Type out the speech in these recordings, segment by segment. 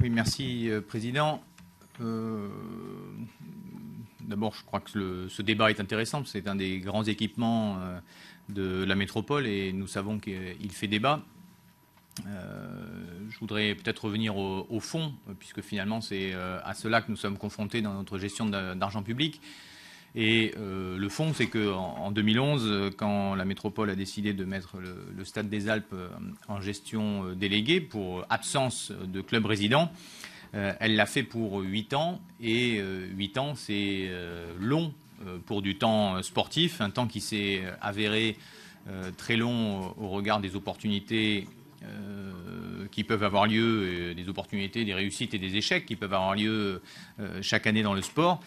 Oui, merci, euh, Président. Euh, d'abord, je crois que ce débat est intéressant. C'est un des grands équipements euh, de la métropole et nous savons qu'il fait débat. je voudrais peut-être revenir au, fond, puisque finalement, c'est à cela que nous sommes confrontés dans notre gestion d'argent public. Et euh, le fond, c'est qu'en 2011, quand la métropole a décidé de mettre le, Stade des Alpes euh, en gestion euh, déléguée pour absence de club résident, elle l'a fait pour 8 ans, et 8 ans, c'est long pour du temps sportif, un temps qui s'est avéré très long au regard des opportunités qui peuvent avoir lieu, des opportunités, des réussites et des échecs qui peuvent avoir lieu chaque année dans le sport.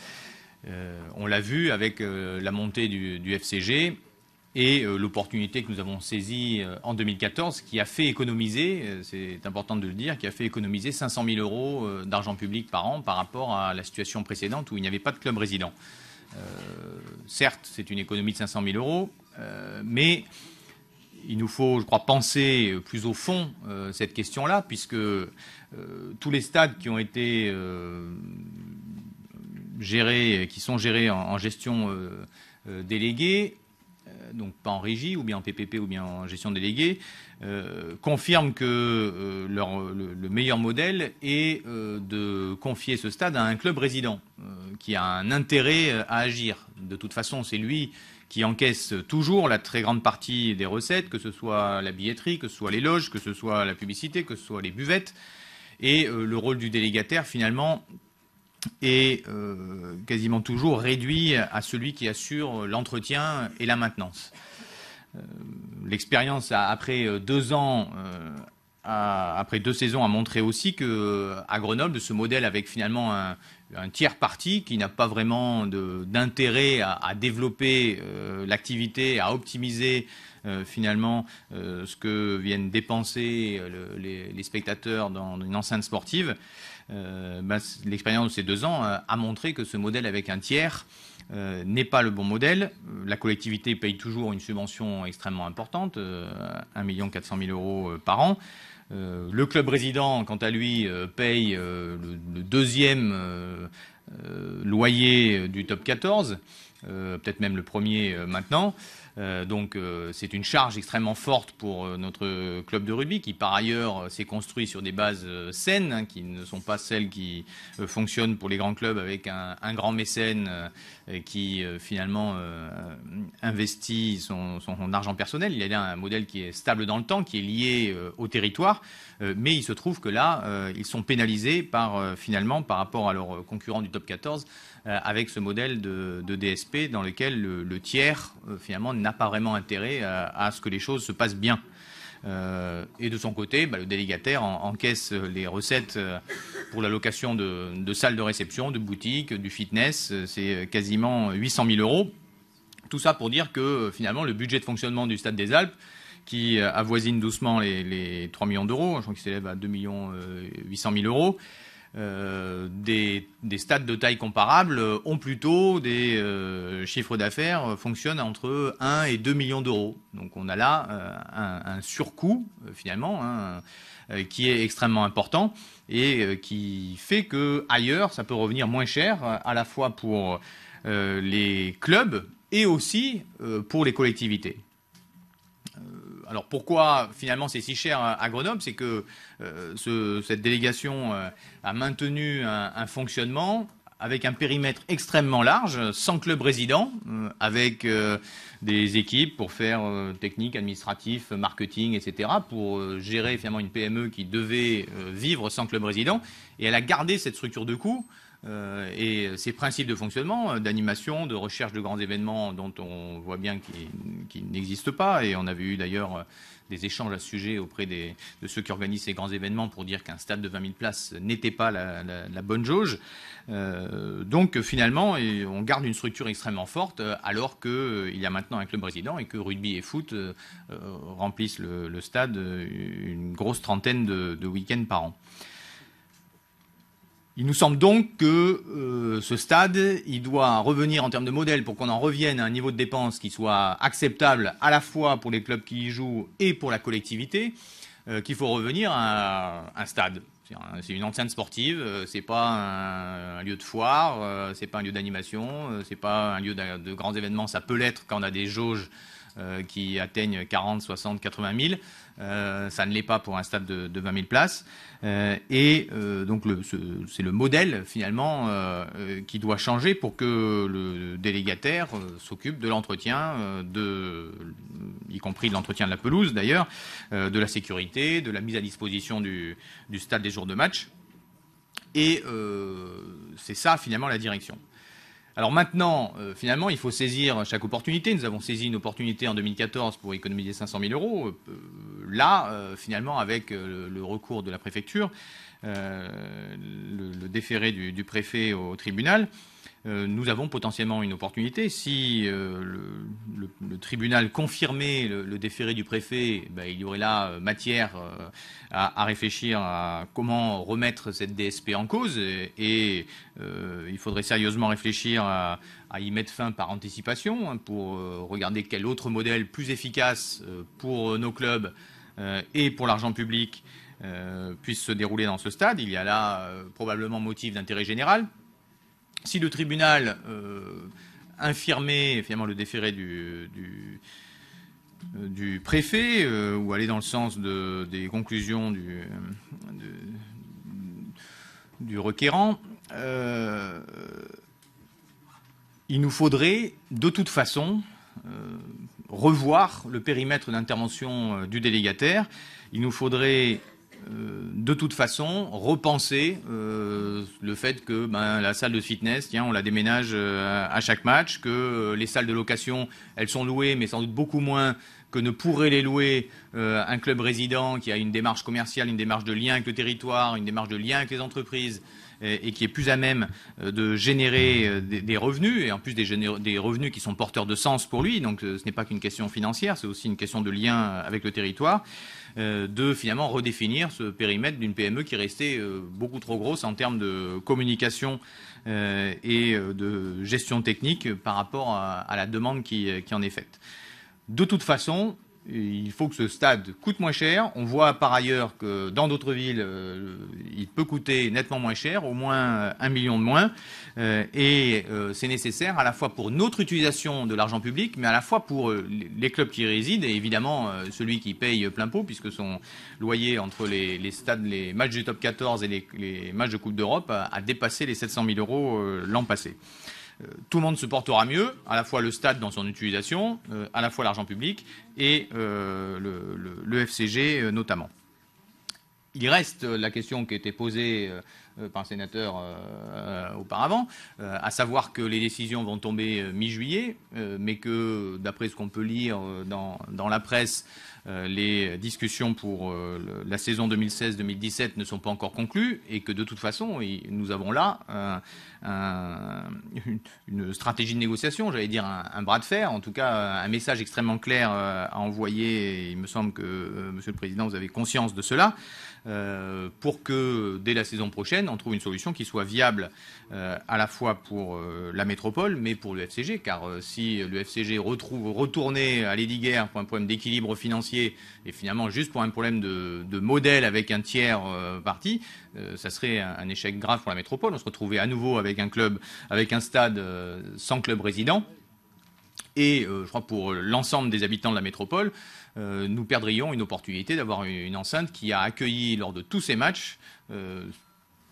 Euh, on l'a vu avec euh, la montée du, FCG et euh, l'opportunité que nous avons saisie en 2014, qui a fait économiser, c'est important de le dire, qui a fait économiser 500 000 euros d'argent public par an par rapport à la situation précédente où il n'y avait pas de club résident. certes, c'est une économie de 500 000 euros, mais il nous faut, je crois, penser plus au fond cette question-là, puisque tous les stades qui ont été gérés, euh, qui sont gérés en, gestion euh, euh, déléguée, donc pas en régie, ou bien en PPP, ou bien en gestion déléguée, euh, confirment que leur, le, meilleur modèle est de confier ce stade à un club résident qui a un intérêt à agir. De toute façon, c'est lui qui encaisse toujours la très grande partie des recettes, que ce soit la billetterie, que ce soit les loges, que ce soit la publicité, que ce soit les buvettes. Et le rôle du délégataire, finalement, est euh, quasiment toujours réduit à celui qui assure l'entretien et la maintenance. Euh, l'expérience après euh, deux ans, après deux saisons, a montré aussi que à Grenoble, ce modèle avec finalement un, un tiers parti qui n'a pas vraiment d'intérêt à, développer euh, l'activité, à optimiser euh, finalement euh, ce que viennent dépenser les, spectateurs dans une enceinte sportive, ben, l'expérience de ces deux ans a montré que ce modèle avec un tiers n'est pas le bon modèle. La collectivité paye toujours une subvention extrêmement importante, 1 400 000 euros par an. Euh, le club résident, quant à lui, euh, paye euh, le, deuxième loyer du top 14, peut-être même le premier maintenant. Euh, donc euh, c'est une charge extrêmement forte pour euh, notre club de rugby qui par ailleurs s'est construit sur des bases saines hein, qui ne sont pas celles qui fonctionnent pour les grands clubs avec un, grand mécène qui finalement investit son, argent personnel. Il y a un modèle qui est stable dans le temps, qui est lié au territoire, mais il se trouve que là, ils sont pénalisés par finalement par rapport à leurs concurrents du top 14 avec ce modèle de, DSP dans lequel le, tiers finalement n'a pas vraiment intérêt euh, à, ce que les choses se passent bien. Euh, et de son côté, bah, le délégataire encaisse les recettes euh, pour la location de, salles de réception, de boutiques, du fitness. C'est quasiment 800 000 euros. Tout ça pour dire que finalement, le budget de fonctionnement du Stade des Alpes, qui avoisine doucement les, 3 millions d'euros, je qu'il s'élève à 2 800 000 euros, euh, des, stades de taille comparable ont plutôt des euh, chiffres d'affaires euh, fonctionnent entre 1 et 2 millions d'euros. Donc on a là un, surcoût finalement hein, qui est extrêmement important et qui fait que ailleurs ça peut revenir moins cher à la fois pour les clubs et aussi pour les collectivités. Alors pourquoi finalement c'est si cher à, Grenoble C'est que euh, cette délégation euh, a maintenu un, fonctionnement avec un périmètre extrêmement large, sans club résident, euh, avec des équipes pour faire technique, administratif, marketing, etc., pour gérer finalement une PME qui devait vivre sans club résident. Et elle a gardé cette structure de coûts euh, et ces principes de fonctionnement, euh, d'animation, de recherche de grands événements dont on voit bien qu'ils n'existent pas, et on avait eu d'ailleurs euh, des échanges à ce sujet auprès de ceux qui organisent ces grands événements pour dire qu'un stade de 20 000 places n'était pas la, bonne jauge. donc finalement, on garde une structure extrêmement forte alors qu'il y a maintenant un club résident et que rugby et foot remplissent le, stade une grosse trentaine de week-ends par an. Il nous semble donc que euh, ce stade, il doit revenir en termes de modèle pour qu'on en revienne à un niveau de dépenses qui soit acceptable à la fois pour les clubs qui y jouent et pour la collectivité, euh, qu'il faut revenir à un stade. C'est une enceinte sportive, euh, c'est pas un, lieu de foire, c'est pas un lieu d'animation, c'est pas un lieu de, de grands événements. Ça peut l'être quand on a des jauges euh, qui atteignent 40, 60, 80 000. ça ne l'est pas pour un stade de, 20 000 places. Euh, et euh, donc c'est le modèle finalement qui doit changer pour que le délégataire s'occupe de l'entretien, y compris de l'entretien de la pelouse d'ailleurs, de la sécurité, de la mise à disposition du stade des jours de match. Et c'est ça finalement la direction. Alors maintenant, euh, finalement, il faut saisir chaque opportunité. Nous avons saisi une opportunité en 2014 pour économiser 500 000 euros. Euh, là, euh, finalement, avec le recours de la préfecture, le, déféré du préfet au tribunal, euh, nous avons potentiellement une opportunité. Si euh, le, tribunal confirmait le, déféré du préfet, ben, il y aurait là euh, matière à, réfléchir à comment remettre cette DSP en cause et, il faudrait sérieusement réfléchir à, y mettre fin par anticipation hein, pour regarder quel autre modèle plus efficace pour nos clubs et pour l'argent public puisse se dérouler dans ce stade. Il y a là probablement motif d'intérêt général si le tribunal euh, infirmait finalement le déféré du, euh, préfet euh, ou allait dans le sens des conclusions du, requérant, il nous faudrait de toute façon revoir le périmètre d'intervention du délégataire. Il nous faudrait euh, de toute façon, repenser euh, le fait que ben, la salle de fitness, on la déménage euh, à chaque match, que les salles de location, elles sont louées, mais sans doute beaucoup moins que ne pourrait les louer un club résident qui a une démarche commerciale, une démarche de lien avec le territoire, une démarche de lien avec les entreprises, euh, et qui est plus à même euh, de générer euh, des revenus, et en plus des, revenus qui sont porteurs de sens pour lui, donc ce n'est pas qu'une question financière, c'est aussi une question de lien avec le territoire, de finalement redéfinir ce périmètre d'une PME qui restait beaucoup trop grosse en termes de communication et de gestion technique par rapport à, la demande qui en est faite. De toute façon, il faut que ce stade coûte moins cher. On voit par ailleurs que dans d'autres villes, euh, il peut coûter nettement moins cher, au moins euh, un million de moins. Euh, et c'est nécessaire à la fois pour notre utilisation de l'argent public, mais à la fois pour les clubs qui y résident et évidemment celui qui paye plein pot, puisque son loyer entre les, stades, les matchs du top 14 et les, les matchs de Coupe d'Europe a, dépassé les 700 000 euros l'an passé. Euh, tout le monde se portera mieux, à la fois le stade dans son utilisation, euh, à la fois l'argent public et euh, le, FCG notamment. Il reste la question qui a été posée par un sénateur auparavant, à savoir que les décisions vont tomber mi-juillet, mais que, d'après ce qu'on peut lire dans, la presse, les discussions pour la saison 2016-2017 ne sont pas encore conclues et que, de toute façon, nous avons là un, euh, une, stratégie de négociation, j'allais dire un, bras de fer, en tout cas euh, un message extrêmement clair euh, à envoyer. il me semble que, Monsieur le Président, vous avez conscience de cela, pour que dès la saison prochaine, on trouve une solution qui soit viable à la fois pour la métropole, mais pour le FCG, car si le FCG retrouve à l'édiguère pour un problème d'équilibre financier et finalement juste pour un problème de modèle avec un tiers parti, euh, ça serait un, échec grave pour la métropole. On se retrouvait à nouveau avec un club, avec un stade euh, sans club résident. Et euh, je crois pour l'ensemble des habitants de la métropole, nous perdrions une opportunité d'avoir une, enceinte qui a accueilli lors de tous ces matchs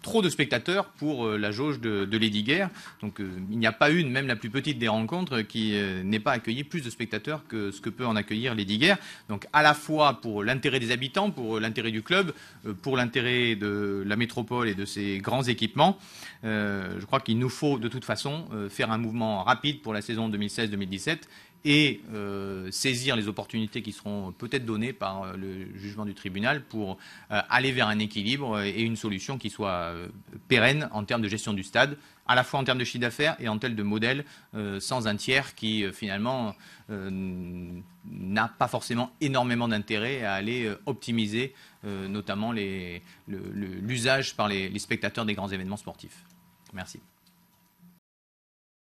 trop de spectateurs pour euh, la jauge de, de Lady Guerre. Donc euh, il n'y a pas une, même la plus petite des rencontres, qui n'est euh, n'ait pas accueilli plus de spectateurs que ce que peut en accueillir Lady Guerre. Donc à la fois pour l'intérêt des habitants, pour l'intérêt du club, pour l'intérêt de la métropole et de ses grands équipements, je crois qu'il nous faut de toute façon faire un mouvement rapide pour la saison 2016-2017 et euh, saisir les opportunités qui seront peut-être données par euh, le jugement du tribunal pour euh, aller vers un équilibre et une solution qui soit pérenne en termes de gestion du stade, à la fois en termes de chiffre d'affaires et en termes de modèle sans un tiers qui finalement n'a pas forcément énormément d'intérêt à aller optimiser notamment l'usage par les spectateurs des grands événements sportifs. Merci.